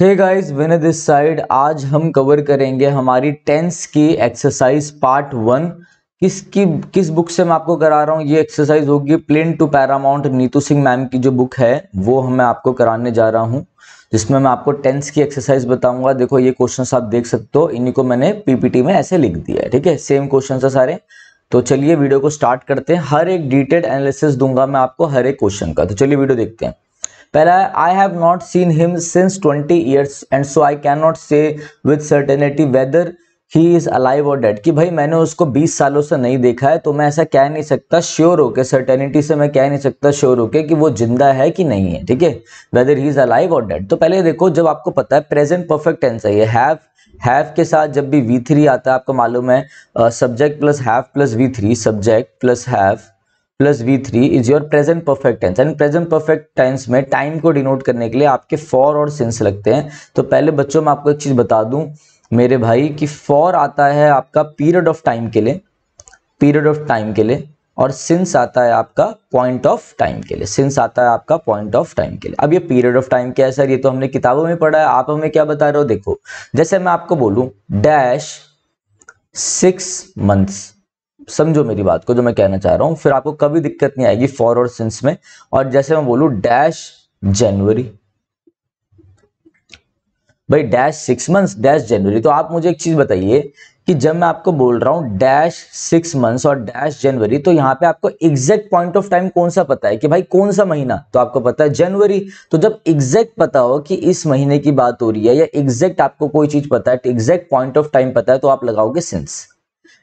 Hey guys win this side आज हम cover करेंगे हमारी टेंस की एक्सरसाइज पार्ट वन किसकी किस बुक से मैं आपको करा रहा हूँ ये एक्सरसाइज होगी plinth to paramount Neetu Singh ma'am की जो बुक है वो मैं आपको कराने जा रहा हूँ जिसमें मैं आपको टेंस की एक्सरसाइज बताऊंगा देखो ये क्वेश्चन आप देख सकते हो इन्हीं को मैंने पीपीटी में ऐसे लिख दिया है ठीक है सेम क्वेश्चन है सारे तो चलिए वीडियो को स्टार्ट करते हैं हर एक डिटेल एनालिसिस दूंगा मैं आपको हर एक क्वेश्चन का तो चलिए वीडियो देखते हैं पहला है I have not seen him since twenty years and so I can not say with certainty whether he is alive और डेड कि भाई मैंने उसको 20 सालों से नहीं देखा है तो मैं ऐसा कह नहीं सकता श्योर होके सर्टेनिटी से मैं कह नहीं सकता श्योर होके कि वो जिंदा है कि नहीं है ठीक है वेदर ही इज़ अलाइव और डेड तो पहले देखो जब आपको पता है प्रेजेंट परफेक्ट टेंस है ये हैव हैव के साथ जब भी वी थ्री आता है आपको मालूम है subject plus have plus V three subject plus have plus V three is your present perfect tense and present perfect tense में टाइम को डिनोट करने के लिए आपके फॉर और सिंस लगते हैं तो पहले बच्चों मैं आपको एक चीज़ बता दूं मेरे भाई कि फॉर आता है आपका पीरियड ऑफ टाइम के लिए पीरियड ऑफ टाइम के लिए और सिंस आता है आपका पॉइंट ऑफ टाइम के लिए सिंस आता है आपका पॉइंट ऑफ टाइम के लिए अब ये पीरियड ऑफ टाइम क्या है सर ये तो हमने किताबों में पढ़ा है आप हमें क्या बता रहे हो देखो जैसे मैं आपको बोलूं डैश सिक्स मंथ्स समझो मेरी बात को जो मैं कहना चाह रहा हूँ फिर आपको कभी दिक्कत नहीं आएगी फॉर और सिंस में और जैसे मैं बोलू डैश जनवरी भाई डैश सिक्स मंथ्स डैश जनवरी तो आप मुझे एक चीज बताइए कि जब मैं आपको बोल रहा हूं डैश सिक्स मंथ्स और डैश जनवरी तो यहाँ पे आपको एग्जैक्ट पॉइंट ऑफ टाइम कौन सा पता है कि भाई कौन सा महीना तो आपको पता है जनवरी तो जब एग्जैक्ट पता हो कि इस महीने की बात हो रही है या एग्जैक्ट आपको कोई चीज पता है एग्जैक्ट पॉइंट ऑफ टाइम पता है तो आप लगाओगे सिंस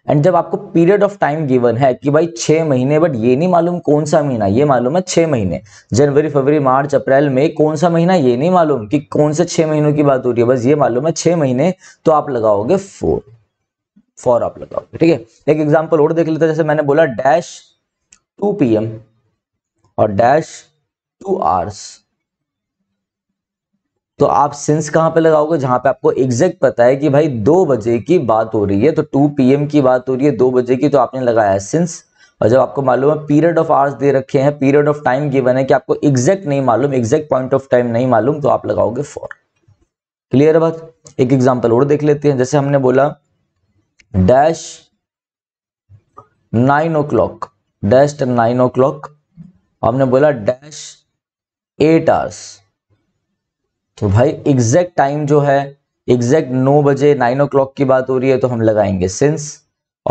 एंड जब आपको पीरियड ऑफ टाइम गिवन है कि भाई छह महीने बट ये नहीं मालूम कौन सा महीना ये मालूम है छह महीने जनवरी फरवरी मार्च अप्रैल मई कौन सा महीना ये नहीं मालूम कि कौन से छह महीनों की बात हो रही है बस ये मालूम है छह महीने तो आप लगाओगे फोर फोर आप लगाओगे ठीक है एक एग्जाम्पल और देख लेते हैं जैसे मैंने बोला डैश टू पी और डैश टू आवर्स तो आप सिंस कहाँ पे लगाओगे जहां पे आपको एग्जैक्ट पता है कि भाई दो बजे की बात हो रही है तो टू पीएम की बात हो रही है दो बजे की तो आपने लगाया है सिंस और जब आपको मालूम है पीरियड ऑफ आवर्स दे रखे हैं पीरियड ऑफ टाइम गिवन है कि आपको एग्जैक्ट नहीं मालूम एग्जैक्ट पॉइंट ऑफ टाइम नहीं मालूम तो आप लगाओगे फॉर क्लियर है बात एक एग्जाम्पल और देख लेते हैं जैसे हमने बोला dash nine o'clock dash nine o'clock हमने बोला डैश एट आवर्स तो भाई एग्जैक्ट टाइम जो है एग्जैक्ट नौ बजे नाइन ओ क्लॉक की बात हो रही है तो हम लगाएंगे सिंस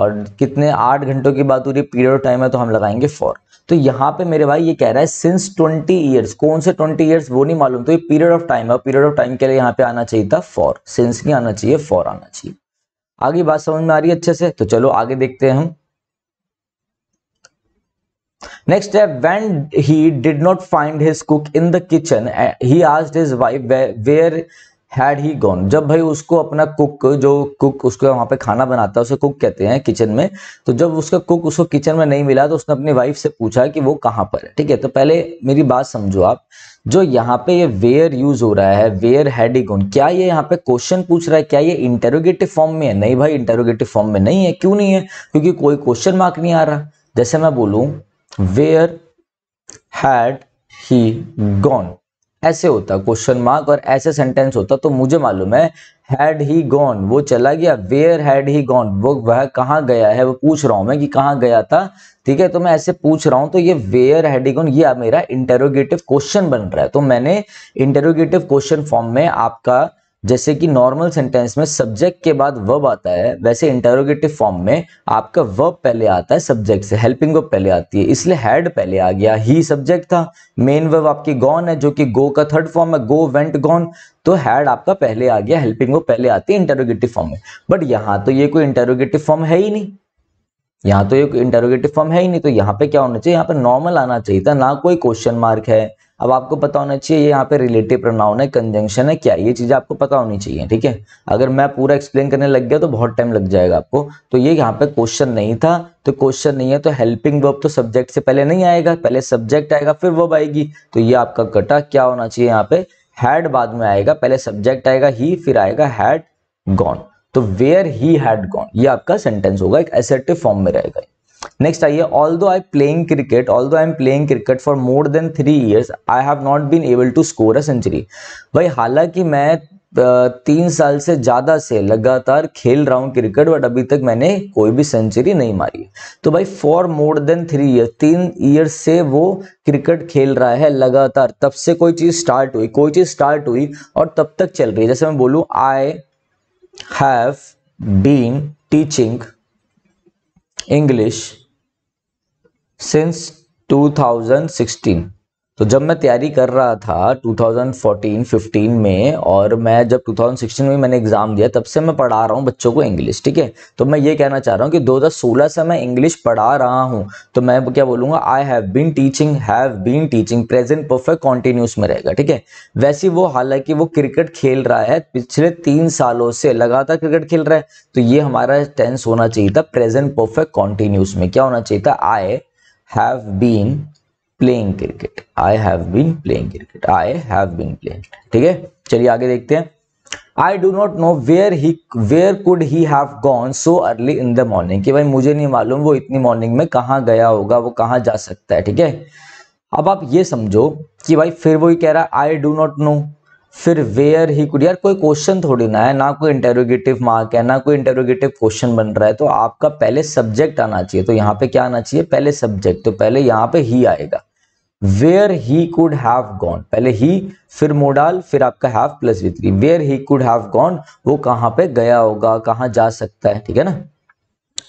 और कितने आठ घंटों की बात हो रही है पीरियड टाइम है तो हम लगाएंगे फॉर तो यहाँ पे मेरे भाई ये कह रहा है सिंस ट्वेंटी ईयर्स कौन से ट्वेंटी ईयर्स वो नहीं मालूम तो ये पीरियड ऑफ टाइम है पीरियड ऑफ टाइम के लिए यहाँ पे आना चाहिए था फॉर सिंस नहीं आना चाहिए फॉर आना चाहिए आगे बात समझ में आ रही है अच्छे से तो चलो आगे देखते हैं हम नेक्स्ट है when he did not find his cook in the kitchen he asked his wife where had he gone जब भाई उसको अपना कुक जो कुक उसको वहां पे खाना बनाता है उसे कुक कहते हैं किचन में तो जब उसका कुक उसको किचन में नहीं मिला तो उसने अपनी वाइफ से पूछा कि वो कहाँ पर है ठीक है तो पहले मेरी बात समझो आप जो यहाँ पे ये वेयर यूज हो रहा है वेयर हैड ही गॉन क्या ये यहाँ पे क्वेश्चन पूछ रहा है क्या ये इंटेरोगेटिव फॉर्म में है नहीं भाई इंटेरोगेटिव फॉर्म में नहीं है क्यों नहीं है क्योंकि कोई क्वेश्चन मार्क नहीं आ रहा जैसे मैं बोलूँ वेयर हैड ही गॉन ऐसे होता क्वेश्चन मार्क और ऐसे सेंटेंस होता तो मुझे मालूम है हैड ही गॉन वो चला गया वेयर हैड ही गॉन वो वह कहाँ गया है वो पूछ रहा हूं मैं कि कहाँ गया था ठीक है तो मैं ऐसे पूछ रहा हूं तो ये वेयर हैड ही गॉन ये मेरा इंटेरोगेटिव क्वेश्चन बन रहा है तो मैंने इंटेरोगेटिव क्वेश्चन फॉर्म में आपका जैसे कि नॉर्मल सेंटेंस में सब्जेक्ट के बाद वर्ब आता है वैसे इंटरोगेटिव फॉर्म में आपका वर्ब पहले आता है सब्जेक्ट से हेल्पिंग वर्ब पहले आती है इसलिए हैड पहले आ गया ही सब्जेक्ट था मेन वर्ब आपकी गॉन है जो कि गो का थर्ड फॉर्म है गो वेंट गॉन तो हैड आपका पहले आ गया हेल्पिंग वर्ब पहले आती है इंटरोगेटिव फॉर्म में बट यहाँ तो ये कोई इंटरोगेटिव फॉर्म है ही नहीं यहाँ तो ये इंटरोगेटिव फॉर्म है ही नहीं तो यहाँ पे क्या होना चाहिए यहाँ पे नॉर्मल आना चाहिए था ना कोई क्वेश्चन मार्क है अब आपको पता होना चाहिए यहाँ पे रिलेटिव प्रोनाउन है कंजंक्शन है क्या ये चीज़ें आपको पता होनी चाहिए ठीक है अगर मैं पूरा एक्सप्लेन करने लग गया तो बहुत टाइम लग जाएगा आपको तो ये यहाँ पे क्वेश्चन नहीं था तो क्वेश्चन नहीं है तो हेल्पिंग वर्ब तो सब्जेक्ट से पहले नहीं आएगा पहले सब्जेक्ट आएगा फिर वर्ब आएगी तो ये आपका कटा क्या होना चाहिए यहाँ पे हैड बाद में आएगा पहले सब्जेक्ट आएगा ही फिर आएगा हैड गॉन तो वेयर ही हैड गॉन ये आपका सेंटेंस होगा एक एसेटिव फॉर्म में रहेगा नेक्स्ट आइए all although I playing cricket although I am playing cricket for more than three years I have not been able to score a century भाई हालांकि मैं तीन साल से ज़्यादा से लगातार खेल रहा हूँ क्रिकेट बट अभी तक मैंने कोई भी सेंचुरी नहीं मारी तो भाई for more than three year तीन ईयर से वो क्रिकेट खेल रहा है लगातार तब से कोई चीज़ स्टार्ट हुई कोई चीज़ स्टार्ट हुई और तब तक चल रही है जैसे मैं बोलू I have been teaching English since 2016 तो जब मैं तैयारी कर रहा था 2014-15 में और मैं जब 2016 में मैंने एग्ज़ाम दिया तब से मैं पढ़ा रहा हूँ बच्चों को इंग्लिश ठीक है तो मैं ये कहना चाह रहा हूँ कि 2016 से मैं इंग्लिश पढ़ा रहा हूँ तो मैं क्या बोलूंगा I have been teaching have been teaching present perfect continuous में रहेगा ठीक है वैसे वो हालांकि वो क्रिकेट खेल रहा है पिछले तीन सालों से लगातार क्रिकेट खेल रहा है तो ये हमारा टेंस होना चाहिए था प्रेजेंट परफेक्ट कॉन्टिन्यूस में क्या होना चाहिए था I have been playing cricket I have been playing cricket I have been playing ठीक है चलिए आगे देखते हैं I do not know where he where could he have gone so early in the morning कि भाई मुझे नहीं मालूम वो इतनी मॉर्निंग में कहाँ गया होगा वो कहाँ जा सकता है ठीक है अब आप ये समझो कि भाई फिर वो ही कह रहा है आई डो नॉट नो फिर वेयर ही कुड यार कोई क्वेश्चन थोड़ी ना है ना कोई इंटेरोगेटिव मार्क है ना कोई इंटेरोगेटिव क्वेश्चन बन रहा है तो आपका पहले सब्जेक्ट आना चाहिए तो यहाँ पे क्या आना चाहिए पहले सब्जेक्ट तो पहले यहाँ पे ही आएगा where he could have gone पहले ही फिर मोडाल फिर आपका have plus V three where he could have gone वो कहाँ पे गया होगा कहाँ जा सकता है ठीक है ना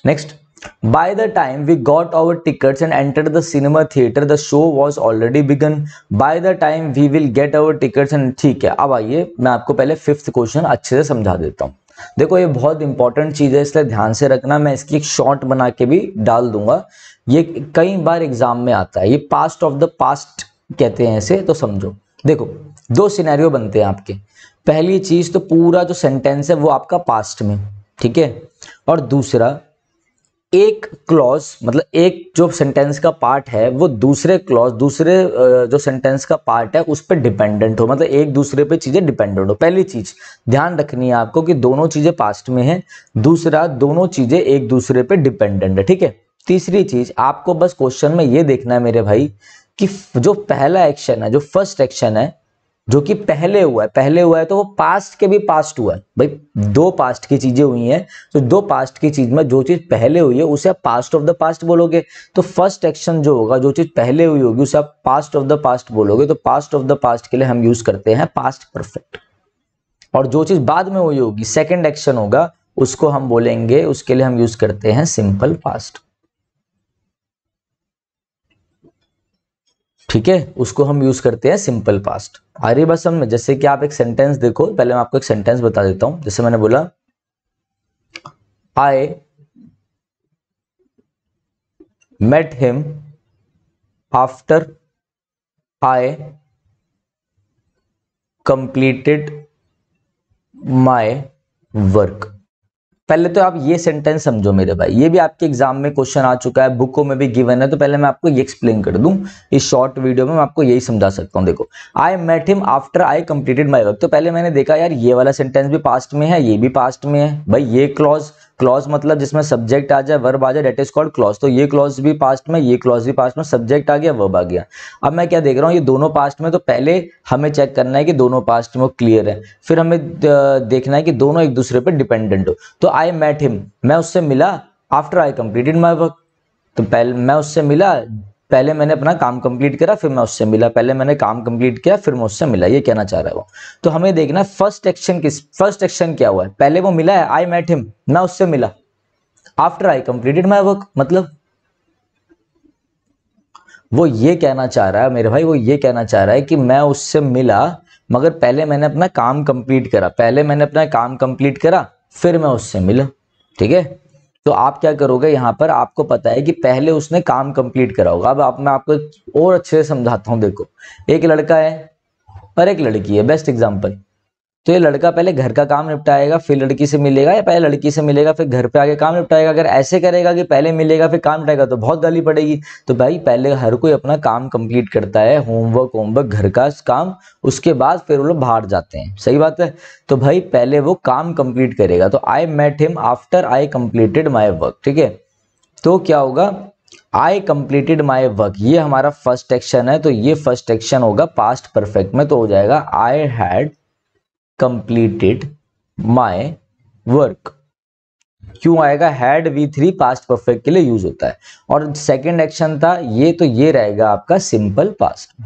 next By the time we got our tickets and entered the cinema theater, the show was already begun. By the time we will get our tickets and ठीक है अब आइए मैं आपको पहले फिफ्थ क्वेश्चन अच्छे से समझा देता हूँ देखो ये बहुत इंपॉर्टेंट चीज़ है इसलिए ध्यान से रखना मैं इसकी एक शॉर्ट बना के भी डाल दूंगा ये कई बार एग्जाम में आता है ये पास्ट ऑफ द पास्ट कहते हैं इसे तो समझो देखो दो सिनेरियो बनते हैं आपके पहली चीज़ तो पूरा जो सेंटेंस है वो आपका पास्ट में ठीक है और दूसरा एक क्लॉज मतलब एक जो सेंटेंस का पार्ट है वो दूसरे क्लॉज दूसरे जो सेंटेंस का पार्ट है उस पर डिपेंडेंट हो मतलब एक दूसरे पे चीज़ें डिपेंडेंट हो पहली चीज़ ध्यान रखनी है आपको कि दोनों चीज़ें पास्ट में हैं दूसरा दोनों चीज़ें एक दूसरे पे डिपेंडेंट है ठीक है तीसरी चीज़ आपको बस क्वेश्चन में ये देखना है मेरे भाई कि जो पहला एक्शन है जो फर्स्ट एक्शन है जो कि पहले हुआ है पहले हुआ है तो वो पास्ट के भी पास्ट हुआ है भाई दो पास्ट की चीजें हुई हैं तो दो पास्ट की चीज में जो चीज पहले हुई है उसे आप पास्ट ऑफ द पास्ट बोलोगे तो फर्स्ट एक्शन जो होगा जो चीज पहले हुई होगी उसे आप पास्ट ऑफ द पास्ट बोलोगे तो पास्ट ऑफ द पास्ट के लिए हम यूज करते हैं पास्ट परफेक्ट और जो चीज बाद में हुई होगी सेकेंड एक्शन होगा उसको हम बोलेंगे उसके लिए हम यूज करते हैं सिंपल पास्ट ठीक है उसको हम यूज करते हैं सिंपल पास्ट आ रही बस हम जैसे कि आप एक सेंटेंस देखो पहले मैं आपको एक सेंटेंस बता देता हूं जैसे मैंने बोला I met him after I completed my work पहले तो आप ये सेंटेंस समझो मेरे भाई ये भी आपके एग्जाम में क्वेश्चन आ चुका है बुकों में भी गिवन है तो पहले मैं आपको ये एक्सप्लेन कर दूं इस शॉर्ट वीडियो में मैं आपको यही समझा सकता हूं देखो I met him after I completed my work तो पहले मैंने देखा यार ये वाला सेंटेंस भी पास्ट में है ये भी पास्ट में है भाई ये क्लॉज क्लॉज मतलब जिसमें सब्जेक्ट आ जाए वर्ब आ जाए डेट इज कॉल्ड क्लॉज तो ये क्लॉज भी पास्ट में ये क्लॉज भी पास्ट में सब्जेक्ट आ गया वर्ब आ गया अब मैं क्या देख रहा हूँ ये दोनों पास्ट में तो पहले हमें चेक करना है कि दोनों पास्ट में क्लियर है फिर हमें देखना है कि दोनों एक दूसरे पर डिपेंडेंट हो तो आई मेट हिम मैं उससे मिला after I completed my work तो पहले मैं उससे मिला पहले मैंने अपना काम कंप्लीट करा फिर मैं उससे मिला पहले मैंने काम कंप्लीट किया फिर मैं उससे मिला ये कहना चाह रहा है वो तो हमें देखना फर्स्ट एक्शन किस फर्स्ट एक्शन क्या हुआ है पहले वो मिला है आई मेट हिम मैं उससे मिला after I completed my work मतलब वो ये कहना चाह रहा है मेरे भाई वो ये कहना चाह रहा है कि मैं उससे मिला मगर पहले मैंने अपना काम कंप्लीट करा पहले मैंने अपना काम कंप्लीट करा फिर मैं उससे मिला ठीक है तो आप क्या करोगे यहाँ पर आपको पता है कि पहले उसने काम कंप्लीट करा होगा अब आप मैं आपको और अच्छे से समझाता हूँ देखो एक लड़का है और एक लड़की है बेस्ट एग्जाम्पल तो ये लड़का पहले घर का काम निपटाएगा फिर लड़की से मिलेगा या पहले लड़की से मिलेगा फिर घर पे आके काम निपटाएगा अगर ऐसे करेगा कि पहले मिलेगा फिर काम निपटाएगा तो बहुत गाली पड़ेगी तो भाई पहले हर कोई अपना काम कंप्लीट करता है होमवर्क होमवर्क घर का काम उसके बाद फिर वो लोग बाहर जाते हैं सही बात है तो भाई पहले वो काम कंप्लीट करेगा तो I met him after I completed my work ठीक है तो क्या होगा आई कंप्लीटेड माई वर्क ये हमारा फर्स्ट एक्शन है तो ये फर्स्ट एक्शन होगा पास्ट परफेक्ट में तो हो जाएगा I had completed my work क्यों आएगा had V three past perfect के लिए यूज होता है और सेकेंड एक्शन था ये तो ये रहेगा आपका सिंपल पास्ट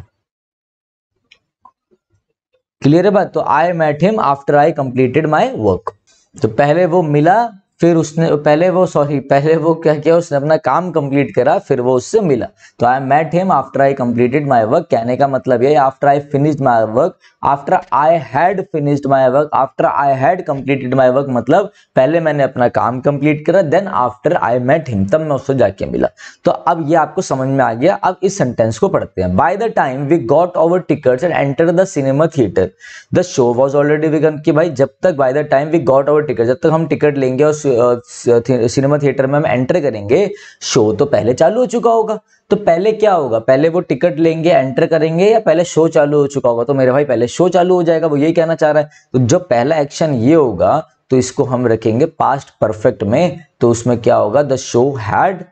क्लियर है बात तो I met him after I completed my work तो पहले वो मिला फिर उसने पहले वो सॉरी पहले वो क्या किया उसने अपना काम कंप्लीट करा फिर वो उससे मिला तो I met him after I completed my work कहने का मतलब ये after I finished my work after I had finished my work after I had completed my work मतलब पहले मैंने अपना काम कंप्लीट करा then after I met him तब मैं उससे जाके मिला तो अब ये आपको समझ में आ गया अब इस सेंटेंस को पढ़ते हैं by the time we got over ticket and enter the cinema theatre the show was already began की भाई जब तक by the time we got over ticket जब तक हम टिकट लेंगे और सिनेमा थिएटर में हम एंटर करेंगे शो तो पहले चालू हो चुका होगा तो पहले क्या होगा पहले वो टिकट लेंगे एंटर करेंगे या पहले शो चालू हो चुका होगा तो मेरे भाई पहले शो चालू हो जाएगा वो यही कहना चाह रहा है तो जब पहला एक्शन ये होगा तो इसको हम रखेंगे पास्ट परफेक्ट में तो उसमें क्या होगा the show had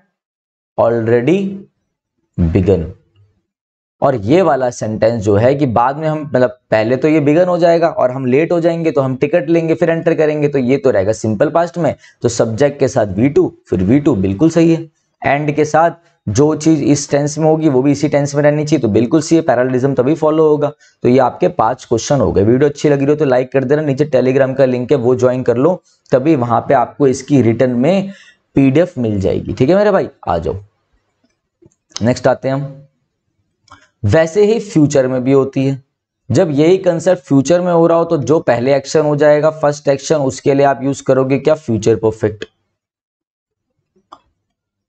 already began और ये वाला सेंटेंस जो है कि बाद में हम मतलब पहले तो ये बिगन हो जाएगा और हम लेट हो जाएंगे तो हम टिकट लेंगे फिर एंटर करेंगे तो ये तो रहेगा सिंपल पास्ट में तो सब्जेक्ट के साथ वी टू फिर वी टू बिल्कुल सही है एंड के साथ जो चीज इस टेंस में होगी वो भी इसी टेंस में रहनी चाहिए तो बिल्कुल सही है पैरालिज्म तभी फॉलो होगा तो ये आपके पांच क्वेश्चन हो गए वीडियो अच्छी लगी हो तो लाइक कर देना नीचे टेलीग्राम का लिंक है वो ज्वाइन कर लो तभी वहां पे आपको इसकी रिटर्न में पीडीएफ मिल जाएगी ठीक है मेरे भाई आ जाओ नेक्स्ट आते हैं हम वैसे ही फ्यूचर में भी होती है जब यही कंसेप्ट फ्यूचर में हो रहा हो तो जो पहले एक्शन हो जाएगा फर्स्ट एक्शन उसके लिए आप यूज करोगे क्या फ्यूचर परफेक्ट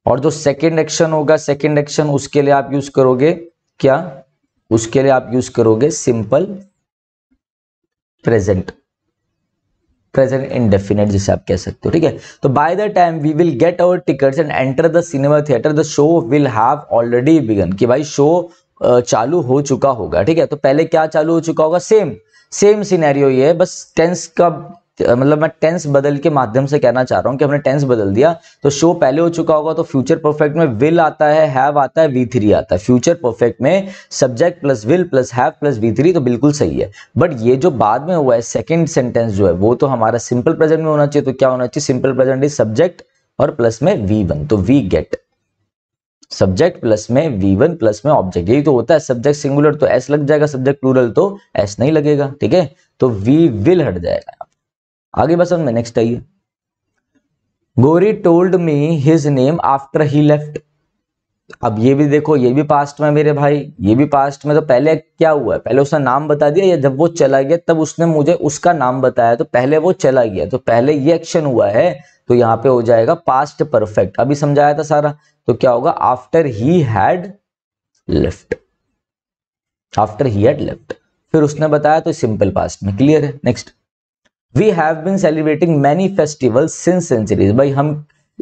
और जो सेकेंड एक्शन होगा सेकेंड एक्शन उसके लिए आप यूज करोगे क्या उसके लिए आप यूज करोगे सिंपल प्रेजेंट प्रेजेंट इनडेफिनेट जिसे आप कह सकते हो ठीक है तो by the time we will get our ticket and enter the cinema theatre the show will have already began कि भाई शो चालू हो चुका होगा ठीक है तो पहले क्या चालू हो चुका होगा सेम सेम सिनेरियो ये है बस टेंस का मतलब मैं टेंस बदल के माध्यम से कहना चाह रहा हूँ कि हमने टेंस बदल दिया तो शो पहले हो चुका होगा तो फ्यूचर परफेक्ट में विल आता है हैव आता है वी थ्री आता है फ्यूचर परफेक्ट में subject plus will plus have plus V three तो बिल्कुल सही है बट ये जो बाद में हुआ है सेकेंड सेंटेंस जो है वो तो हमारा सिंपल प्रेजेंट में होना चाहिए तो क्या होना चाहिए सिंपल प्रेजेंट इज सब्जेक्ट और प्लस में वी वन तो वी गेट सब्जेक्ट प्लस में वी वन प्लस में ऑब्जेक्ट यही तो होता है सब्जेक्ट सिंगुलर तो एस लग जाएगा सब्जेक्ट प्लूरल तो एस नहीं लगेगा ठीक है तो वी विल हट जाएगा आगे बस में नेक्स्ट आइए Gori told me his name after he left अब ये भी देखो ये भी पास्ट में मेरे भाई ये भी पास्ट में तो पहले क्या हुआ है पहले उसने नाम बता दिया या जब वो चला गया तब उसने मुझे उसका नाम बताया तो पहले वो चला गया तो पहले ये एक्शन हुआ है तो यहाँ पे हो जाएगा पास्ट परफेक्ट अभी समझाया था सारा तो क्या होगा after he had left after he had left फिर उसने बताया तो सिंपल पास्ट में क्लियर है next we have been celebrating many festival since centuries भाई हम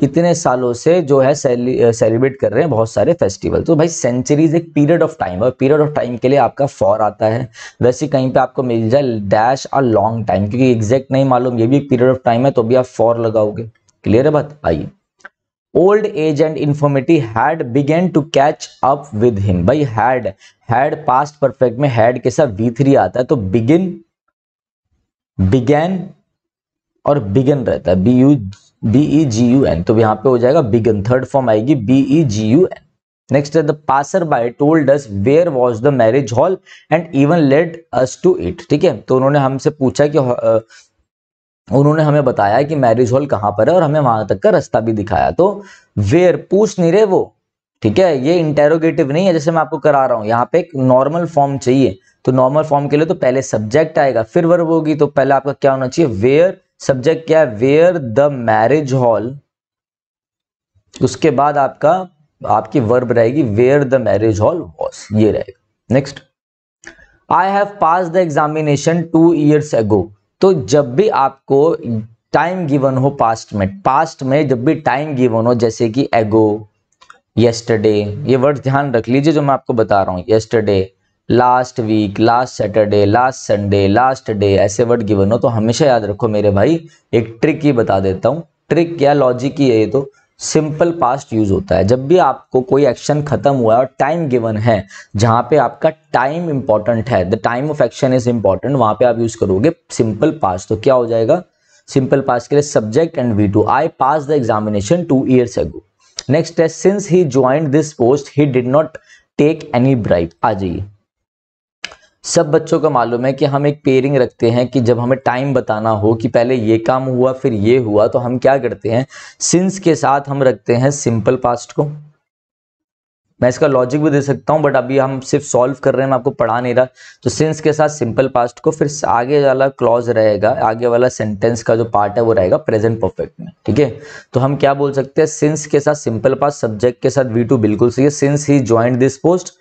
इतने सालों से जो है सेलिब्रेट कर रहे हैं बहुत सारे फेस्टिवल तो भाई सेंचुरीज एक पीरियड ऑफ टाइम और पीरियड ऑफ टाइम के लिए आपका फॉर आता है वैसे कहीं पे आपको मिल जाए डैश अ लॉन्ग टाइम क्योंकि एग्जैक्ट नहीं मालूम ये भी एक पीरियड ऑफ टाइम है तो भी आप फॉर लगाओगे क्लियर है बात आइए old age and infirmity had begun to catch up with him भाई हैड हैड पास्ट परफेक्ट में हैड के साथ वी थ्री आता है तो बिगिन बिगेन और बिगन रहता है B U B E G U N तो यहाँ पे हो जाएगा बिगन थर्ड फॉर्म आएगी B E G U N the passer by told us where was the marriage hall and even led us to it ठीक है तो उन्होंने हमसे पूछा कि उन्होंने हमें बताया कि मैरिज हॉल कहाँ पर है और हमें वहां तक का रास्ता भी दिखाया तो वेयर पूछ नहीं रहे वो ठीक है ये इंटेरोगेटिव नहीं है जैसे मैं आपको करा रहा हूँ यहाँ पे एक नॉर्मल फॉर्म चाहिए तो नॉर्मल फॉर्म के लिए तो पहले सब्जेक्ट आएगा फिर वर्ब होगी तो पहले आपका क्या होना चाहिए वेयर सब्जेक्ट क्या है वेयर द मैरिज हॉल उसके बाद आपका आपकी वर्ब रहेगी where the marriage hall was ये रहेगा next I have pass the examination two years ago तो जब भी आपको टाइम गिवन हो पास्ट में पास्ट में जब भी टाइम गिवन हो जैसे कि एगो यस्टरडे ये वर्ड ध्यान रख लीजिए जो मैं आपको बता रहा हूँ yesterday last week last Saturday last Sunday last day ऐसे वर्ड गिवन हो तो हमेशा याद रखो मेरे भाई एक ट्रिक ही बता देता हूँ ट्रिक या लॉजिक ही है ये तो सिंपल पास्ट यूज होता है जब भी आपको कोई एक्शन खत्म हुआ है और टाइम गिवन है जहां पे आपका टाइम इंपॉर्टेंट है the time of action is important वहां पे आप यूज करोगे सिंपल पास्ट तो क्या हो जाएगा सिंपल पास्ट के लिए subject and V two I pass the examination two years ago next है since he join this post he did not take any bright आ जाइए सब बच्चों का मालूम है कि हम एक पेयरिंग रखते हैं कि जब हमें टाइम बताना हो कि पहले ये काम हुआ फिर ये हुआ तो हम क्या करते हैं सिंस के साथ हम रखते हैं सिंपल पास्ट को मैं इसका लॉजिक भी दे सकता हूँ बट अभी हम सिर्फ सॉल्व कर रहे हैं मैं आपको पढ़ा नहीं रहा तो सिंस के साथ सिंपल पास्ट को फिर आगे वाला क्लॉज रहेगा आगे वाला सेंटेंस का जो पार्ट है वो रहेगा प्रेजेंट परफेक्ट में ठीक है तो हम क्या बोल सकते हैं सिंस के साथ सिंपल पास्ट सब्जेक्ट के साथ वी टू बिल्कुल सही है since he joint this post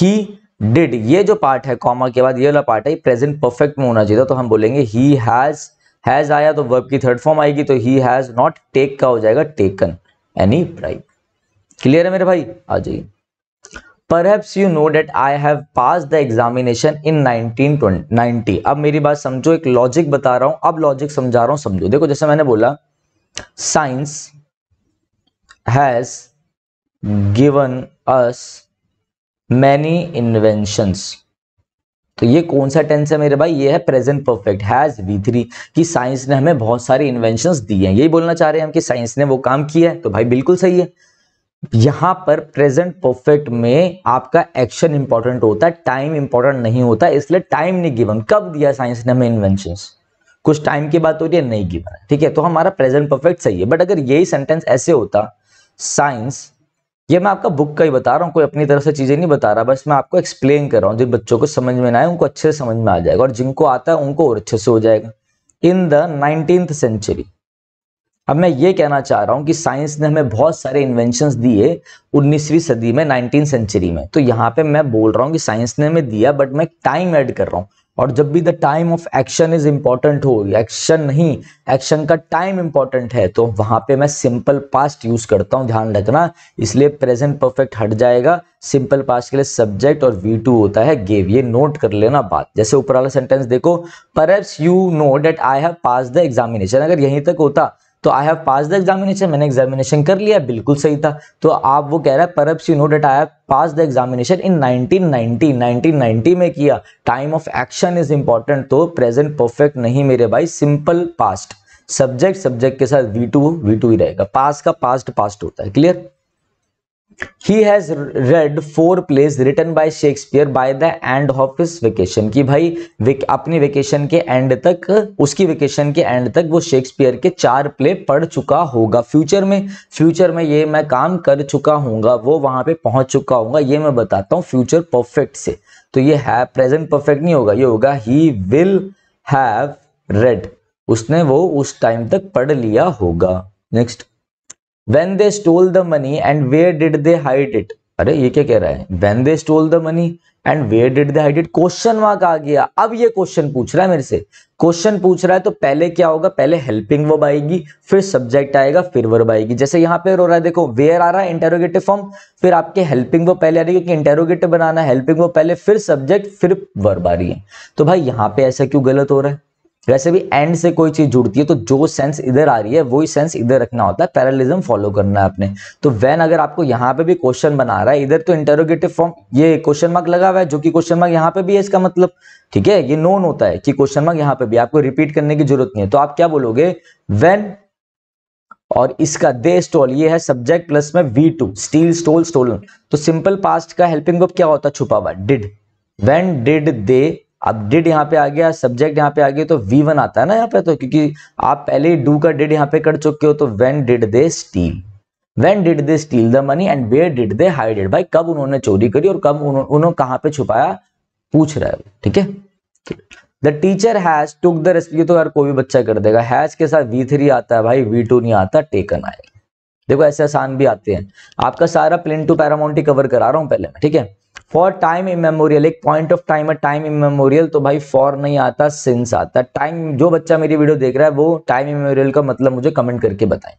he did ये जो पार्ट है कॉमा के बाद ये वाला पार्ट है प्रेजेंट परफेक्ट में होना चाहिए तो हम बोलेंगे ही हैज हैज आया तो वर्ब की थर्ड फॉर्म आएगी तो ही हैज नॉट टेक का हो जाएगा टेकन एनी ब्राइब क्लियर है मेरे भाई आ जाइए Perhaps you know that I have passed the examination in 1990 अब मेरी बात समझो एक लॉजिक बता रहा हूं अब लॉजिक समझा रहा हूं समझो देखो जैसे मैंने बोला science has given us many inventions तो ये कौन सा टेंस है मेरे भाई ये है present perfect has V three कि साइंस ने हमें बहुत सारी इन्वेंशन दी हैं यही बोलना चाह रहे हैं हम कि साइंस ने वो काम किया है तो भाई बिल्कुल सही है यहां पर प्रेजेंट परफेक्ट में आपका एक्शन इंपॉर्टेंट होता है टाइम इंपॉर्टेंट नहीं होता इसलिए टाइम नहीं गिवन कब दिया साइंस ने हमें इन्वेंशन कुछ टाइम की बात हो रही है नहीं गिवन ठीक है तो हमारा प्रेजेंट परफेक्ट सही है बट अगर यही सेंटेंस ऐसे होता साइंस ये मैं आपका बुक का ही बता रहा हूँ कोई अपनी तरफ से चीज़ें नहीं बता रहा बस मैं आपको एक्सप्लेन कर रहा हूँ जिन बच्चों को समझ में ना आए उनको अच्छे से समझ में आ जाएगा और जिनको आता है उनको और अच्छे से हो जाएगा इन द नाइनटीन सेंचुरी अब मैं ये कहना चाह रहा हूँ कि साइंस ने हमें बहुत सारे इन्वेंशन दिए उन्नीसवीं सदी में नाइनटीन सेंचुरी में तो यहाँ पे मैं बोल रहा हूँ कि साइंस ने हमें दिया बट मैं टाइम एड कर रहा हूँ और जब भी the time of action is important हो एक्शन नहीं एक्शन का टाइम इंपॉर्टेंट है तो वहां पे मैं सिंपल पास्ट यूज करता हूँ ध्यान रखना इसलिए प्रेजेंट परफेक्ट हट जाएगा सिंपल पास्ट के लिए सब्जेक्ट और वी टू होता है गेव ये नोट कर लेना बात जैसे ऊपर वाला सेंटेंस देखो पर you know that I have pass the examination अगर यहीं तक होता तो I have pass the examination मैंने एग्जामिनेशन कर लिया बिल्कुल सही था तो आप वो कह रहा है perhaps you know that I have pass the examination in 1990 1990 में किया time of action is important तो प्रेजेंट परफेक्ट नहीं मेरे भाई सिंपल पास्ट सब्जेक्ट सब्जेक्ट के साथ वी टू वी टू ही रहेगा पास का पास्ट पास्ट होता है clear he has read four plays written by Shakespeare by the end of his vacation की भाई विक, अपनी वेकेशन के एंड तक उसकी वेकेशन के एंड तक वो शेक्सपियर के चार प्ले पढ़ चुका होगा फ्यूचर में फ्यूचर में ये मैं काम कर चुका हूँगा वो वहां पे पहुंच चुका होगा ये मैं बताता हूँ फ्यूचर परफेक्ट से तो ये है प्रेजेंट परफेक्ट नहीं होगा ये होगा ही विल हैव रेड उसने वो उस टाइम तक पढ़ लिया होगा next when they stole the money and where did they hide it अरे ये क्या कह रहा है when they stole the money and where did they hide it question mark आ गया अब ये क्वेश्चन पूछ रहा है मेरे से क्वेश्चन पूछ रहा है तो पहले क्या होगा पहले हेल्पिंग वर्ब आएगी फिर सब्जेक्ट आएगा फिर वर्ब आएगी जैसे यहाँ पे हो रहा है देखो वेयर आ रहा है इंटेरोगेटिव फॉर्म फिर आपके हेल्पिंग वर्ब पहले आ रही है क्योंकि इंटेरोगेटिव बनाना हेल्पिंग वर्ब पहले फिर सब्जेक्ट फिर वर्ब आ रही है तो भाई यहाँ पे ऐसा क्यों गलत हो रहा है वैसे भी एंड से कोई चीज जुड़ती है तो जो सेंस इधर आ रही है वही सेंस इधर रखना होता है पैरालिज्म फॉलो करना है अपने तो वैन अगर आपको यहाँ पे भी क्वेश्चन बना रहा है इधर तो इंटरोगेटिव फॉर्म ये क्वेश्चन मार्क लगा हुआ है जो कि क्वेश्चन मार्क यहाँ पे भी है इसका मतलब ठीक है ये नोन होता है कि क्वेश्चन मार्क यहाँ पे भी आपको रिपीट करने की जरूरत नहीं है तो आप क्या बोलोगे वेन और इसका दे स्टॉल ये है सब्जेक्ट प्लस में V two steal stole stolen तो सिंपल पास्ट का हेल्पिंग वर्ब क्या होता है छुपा हुआ डिड वेन डिड दे अब डिड यहाँ पे आ गया सब्जेक्ट यहाँ पे आ गया तो वी वन आता है ना यहाँ पे तो क्योंकि आप पहले ही डू का डिड यहाँ पे कर चुके हो तो when did they steal when did they steal the money and where did they hide it भाई कब उन्होंने चोरी करी और कब उन्होंने कहा पे छुपाया पूछ रहे हो ठीक है the teacher has took the रेस्पी तो यार कोई भी बच्चा कर देगा हैज के साथ वी थ्री आता है भाई वी टू नहीं आता टेकन आएगा देखो ऐसे आसान भी आते हैं आपका सारा प्लेन टू पैरामाउंट ही कवर करा रहा हूँ पहले मैं ठीक है फॉर टाइम इमेमोरियल एक पॉइंट ऑफ टाइम है टाइम इमेमोरियल तो भाई फॉर नहीं आता सिंस आता टाइम जो बच्चा मेरी वीडियो देख रहा है वो टाइम इमेमोरियल का मतलब मुझे कमेंट करके बताएं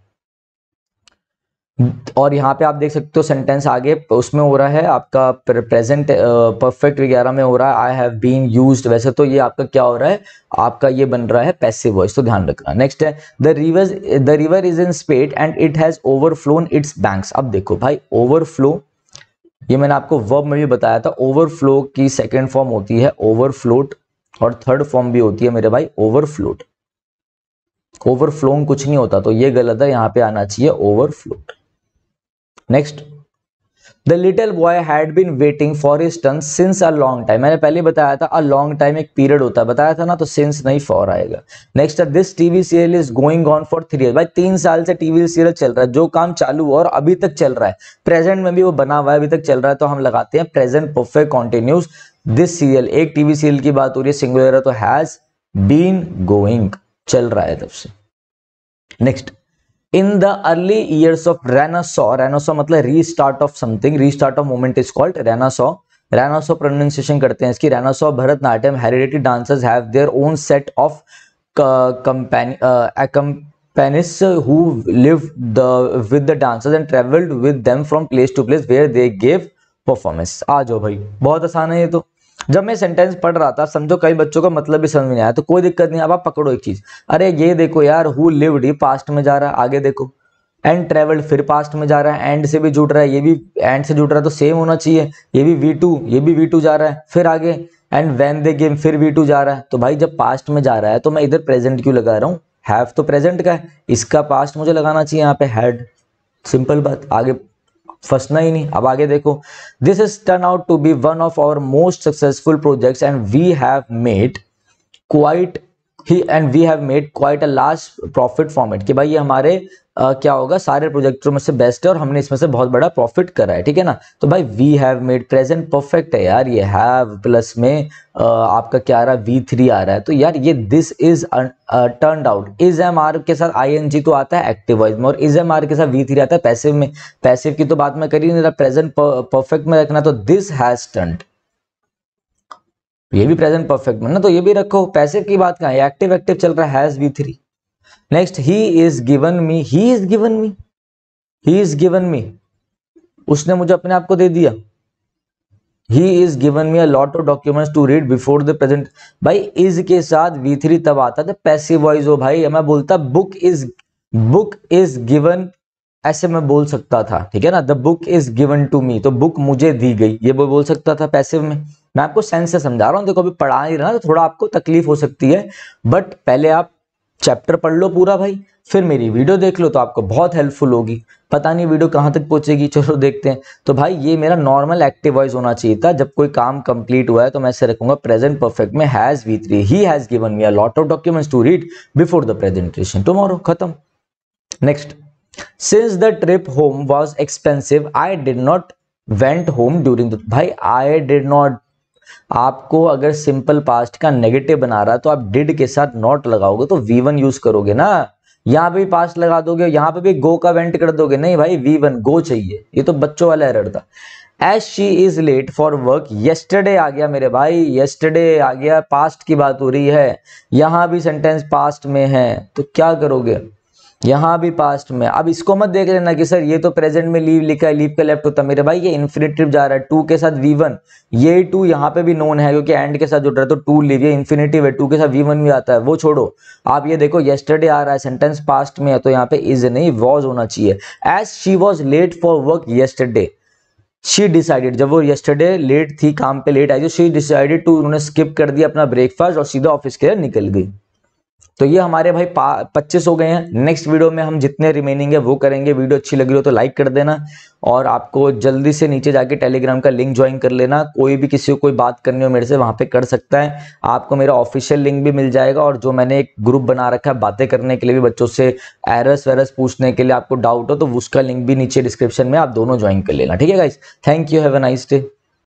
और यहाँ पे आप देख सकते हो सेंटेंस आगे उसमें हो रहा है आपका प्रेजेंट परफेक्ट वगैरह में हो रहा है आई हैव बीन यूज्ड वैसे तो ये आपका क्या हो रहा है आपका ये बन रहा है पैसिव वॉइस तो ध्यान रखना नेक्स्ट है the river the river is in spate and it has overflown its banks अब देखो भाई ओवरफ्लो ये मैंने आपको वर्ब में भी बताया था ओवरफ्लो की सेकेंड फॉर्म होती है ओवरफ्लोट और थर्ड फॉर्म भी होती है मेरे भाई ओवरफ्लोट ओवरफ्लोइंग कुछ नहीं होता तो ये गलत है यहां पे आना चाहिए overflowed next the little boy had been waiting for is turn since a long time मैंने पहले बताया था अ लॉन्ग टाइम एक पीरियड होता है बताया था ना तो सिंस नहीं फॉर आएगा next this TV serial is going on for three year भाई तीन साल से टीवी सीरियल चल रहा है जो काम चालू हुआ और अभी तक चल रहा है प्रेजेंट में भी वो बना हुआ है अभी तक चल रहा है तो हम लगाते हैं present perfect continuous this serial एक टीवी सीरियल की बात हो रही है सिंगुलर तो हैज बीन गोइंग चल रहा है तब से next in the early years of renaissance renaissance मतलब restart of something restart of movement is called renaissance renaissance pronunciation करते हैं इसकी renaissance Bharatanatyam hereditary dancers have their own set of companions who live the with the dancers and traveled with them from place to place where they gave performance आ जाओ भाई बहुत आसान है ये तो जब मैं सेंटेंस पढ़ रहा था समझो कई बच्चों का मतलब भी समझ में नहीं आया तो कोई दिक्कत नहीं अब आप पकड़ो एक चीज़ अरे ये देखो यार हु लिव्ड ही पास्ट में जा रहा है आगे देखो एंड ट्रेवल्ड फिर पास्ट में जा रहा है एंड से भी जुड़ रहा है ये भी एंड से जुड़ रहा है तो सेम होना चाहिए ये भी वी टू ये भी वी टू जा रहा है फिर आगे एंड वैन दे गेम फिर वी टू जा रहा है तो भाई जब पास्ट में जा रहा है तो मैं इधर प्रेजेंट क्यों लगा रहा हूँ हैव तो प्रेजेंट का है इसका पास्ट मुझे लगाना चाहिए यहाँ पे हैड सिंपल बात आगे फंसना ही नहीं अब आगे देखो this is turn out to be one of our most successful project and we have made quite he and we have made quite a large profit format कि भाई ये हमारे आ, क्या होगा सारे प्रोजेक्टों में से बेस्ट है और हमने इसमें से बहुत बड़ा प्रॉफिट करा है ठीक है ना तो भाई we have made present perfect है यार ये हैव प्लस में आ, आपका क्या आ रहा है वी थ्री आ रहा है तो यार ये this is turn out is M R के साथ आई एन जी तो आता है एक्टिव वॉइस में और इज एम आर के साथ वी थ्री आता है पैसिव में पैसिव की तो बात मैं करी नहीं रहा प्रेजेंट परफेक्ट में रखना तो दिस हैज टर्न ये भी प्रेजेंट परफेक्ट में ना तो ये भी रखो पैसिव की बात कहा एक्टिव एक्टिव चल रहा है has V three next he is given me he is given me he is given me उसने मुझे अपने आप को दे दिया he is given me a lot of documents to read before the present भाई इज के साथ वी थ्री तब आता था पैसे वॉइस हो भाई मैं बोलता book is book is given ऐसे मैं बोल सकता था ठीक है ना the book is given to me तो बुक मुझे दी गई ये वो बोल सकता था पैसिव में मैं आपको सेंस से समझा रहा हूँ देखो अभी पढ़ा नहीं रहा तो थोड़ा आपको तकलीफ हो सकती है बट पहले आप चैप्टर पढ़ लो पूरा भाई फिर मेरी वीडियो देख लो तो आपको बहुत हेल्पफुल होगी पता नहीं वीडियो कहाँ तक पहुँचेगी चलो देखते हैं तो भाई ये मेरा नॉर्मल एक्टिव वॉइस होना चाहिए था जब कोई काम कंप्लीट हुआ है तो मैं ऐसे रखूंगा प्रेजेंट परफेक्ट में has V three he has given me a lot of documents to read before the presentation tomorrow खत्म next since the trip home was expensive I did not went home during भाई I did not आपको अगर simple past का negative बना रहा है तो आप डिड के साथ नॉट लगाओगे तो वी वन यूज करोगे ना यहाँ पे भी पास्ट लगा दोगे यहाँ पे भी गो का वेंट कर दोगे नहीं भाई वी वन गो चाहिए ये तो बच्चों वाला एरर था as she is late for work yesterday आ गया मेरे भाई येस्टरडे आ गया पास्ट की बात हो रही है यहाँ भी सेंटेंस पास्ट में है तो क्या करोगे यहाँ भी पास्ट में अब इसको मत देख लेना कि सर ये तो प्रेजेंट में लीव लिखा है लीव का लेफ्ट होता है मेरे भाई ये इन्फिनेटिव जा रहा है टू के साथ वी वन ये टू यहाँ पे भी नोन है क्योंकि एंड के साथ जुड़ रहा है तो टू लीव ये इन्फिनेटिव है टू के साथ वी वन भी आता है वो छोड़ो आप ये देखो येस्टरडे आ रहा है सेंटेंस पास्ट में है तो यहाँ पे इज नहीं वॉज होना चाहिए as she was late for work yesterday she decided जब वो येस्टरडे लेट थी काम पे लेट आई थी शी डिसाइडेड टू उन्होंने स्किप कर दिया अपना ब्रेकफास्ट और सीधा ऑफिस के लिए निकल गई तो ये हमारे भाई पच्चीस हो गए हैं नेक्स्ट वीडियो में हम जितने रिमेनिंग है वो करेंगे वीडियो अच्छी लगी हो तो लाइक कर देना और आपको जल्दी से नीचे जाके टेलीग्राम का लिंक ज्वाइन कर लेना कोई भी किसी को कोई बात करनी हो मेरे से वहां पे कर सकता है आपको मेरा ऑफिशियल लिंक भी मिल जाएगा और जो मैंने एक ग्रुप बना रखा है बातें करने के लिए भी बच्चों से एरस वेरस पूछने के लिए आपको डाउट हो तो उसका लिंक भी नीचे डिस्क्रिप्शन में आप दोनों ज्वाइन कर लेना ठीक है guys thank you have a nice day